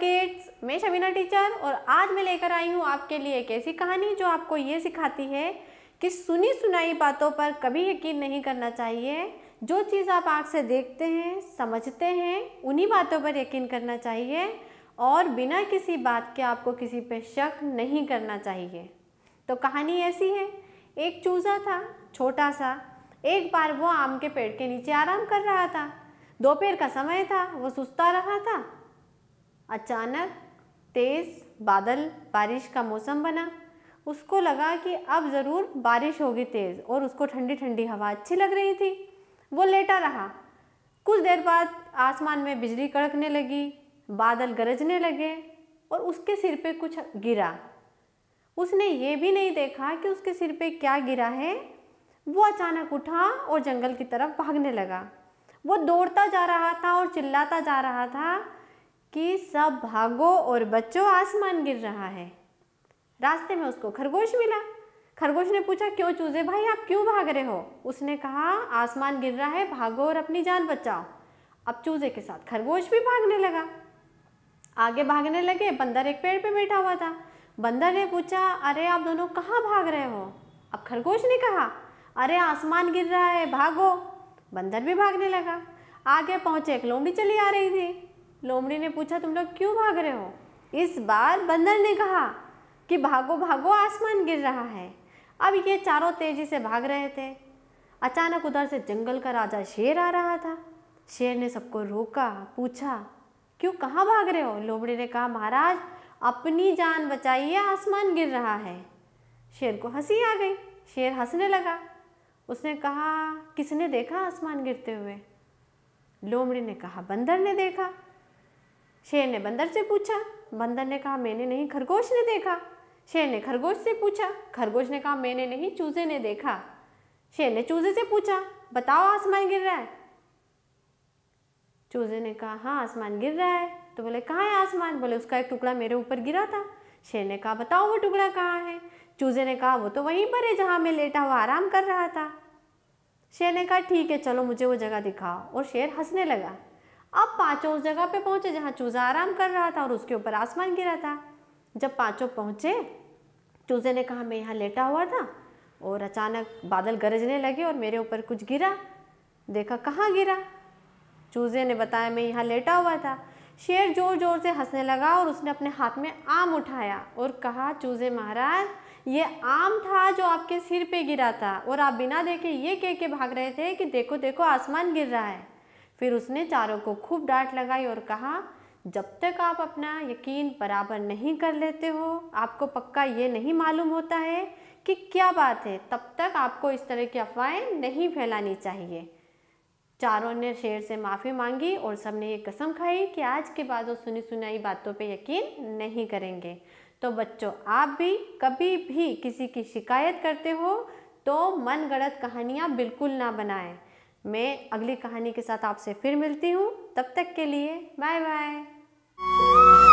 kids मैं Shabina teacher और आज मैं लेकर आई हूँ आपके लिए एक ऐसी कहानी जो आपको ये सिखाती है कि सुनी सुनाई बातों पर कभी यकीन नहीं करना चाहिए जो चीज़ आप आँख से देखते हैं समझते हैं उन्हीं बातों पर यकीन करना चाहिए और बिना किसी बात के आपको किसी पे शक नहीं करना चाहिए तो कहानी ऐसी है एक चूज़ा था छोटा सा एक बार वो आम के पेड़ के नीचे आराम कर रहा था दोपहर का समय था वो सुस्ता रहा था अचानक तेज़ बादल बारिश का मौसम बना उसको लगा कि अब ज़रूर बारिश होगी तेज़ और उसको ठंडी ठंडी हवा अच्छी लग रही थी वो लेटा रहा कुछ देर बाद आसमान में बिजली कड़कने लगी बादल गरजने लगे और उसके सिर पे कुछ गिरा उसने ये भी नहीं देखा कि उसके सिर पे क्या गिरा है वो अचानक उठा और जंगल की तरफ भागने लगा वो दौड़ता जा रहा था और चिल्लाता जा रहा था कि सब भागो और बच्चों आसमान गिर रहा है रास्ते में उसको खरगोश मिला खरगोश ने पूछा क्यों चूजे भाई आप क्यों भाग रहे हो उसने कहा आसमान गिर रहा है भागो और अपनी जान बचाओ अब चूजे के साथ खरगोश भी भागने लगा आगे भागने लगे बंदर एक पेड़ पे बैठा हुआ था बंदर ने पूछा अरे आप दोनों कहाँ भाग रहे हो अब खरगोश ने कहा अरे आसमान गिर रहा है भागो बंदर भी भागने लगा आगे पहुंचे एक लोमड़ी चली आ रही थी लोमड़ी ने पूछा तुम लोग क्यों भाग रहे हो इस बार बंदर ने कहा कि भागो भागो आसमान गिर रहा है अब ये चारों तेजी से भाग रहे थे अचानक उधर से जंगल का राजा शेर आ रहा था शेर ने सबको रोका पूछा क्यों कहाँ भाग रहे हो लोमड़ी ने कहा महाराज अपनी जान बचाइए आसमान गिर रहा है शेर को हंसी आ गई शेर हंसने लगा उसने कहा किसने देखा आसमान गिरते हुए लोमड़ी ने कहा बंदर ने देखा शेर ने बंदर से पूछा बंदर ने कहा मैंने नहीं खरगोश ने देखा शेर ने खरगोश से पूछा खरगोश ने कहा मैंने नहीं चूजे ने देखा शेर ने चूजे से पूछा बताओ आसमान गिर रहा है चूजे ने कहा हाँ आसमान गिर रहा है तो बोले कहाँ है आसमान बोले उसका एक टुकड़ा मेरे ऊपर गिरा था शेर ने कहा बताओ वो टुकड़ा कहाँ है चूजे ने कहा वो तो वहीं पर है जहाँ मैं लेटा हुआ आराम कर रहा था शेर ने कहा ठीक है चलो मुझे वो जगह दिखाओ और शेर हंसने लगा अब पांचों उस जगह पे पहुंचे जहाँ चूजा आराम कर रहा था और उसके ऊपर आसमान गिरा था जब पांचों पहुंचे चूजे ने कहा मैं यहाँ लेटा हुआ था और अचानक बादल गरजने लगे और मेरे ऊपर कुछ गिरा देखा कहाँ गिरा चूजे ने बताया मैं यहाँ लेटा हुआ था शेर जोर जोर से हंसने लगा और उसने अपने हाथ में आम उठाया और कहा चूजे महाराज ये आम था जो आपके सिर पे गिरा था और आप बिना देखे ये कह के भाग रहे थे कि देखो देखो आसमान गिर रहा है फिर उसने चारों को खूब डांट लगाई और कहा जब तक आप अपना यकीन बराबर नहीं कर लेते हो आपको पक्का ये नहीं मालूम होता है कि क्या बात है तब तक आपको इस तरह की अफवाहें नहीं फैलानी चाहिए चारों ने शेर से माफ़ी मांगी और सब ने ये कसम खाई कि आज के बाद वो सुनी सुनाई बातों पे यकीन नहीं करेंगे तो बच्चों आप भी कभी भी किसी की शिकायत करते हो तो मन गलत कहानियाँ बिल्कुल ना बनाएं मैं अगली कहानी के साथ आपसे फिर मिलती हूँ तब तक के लिए बाय बाय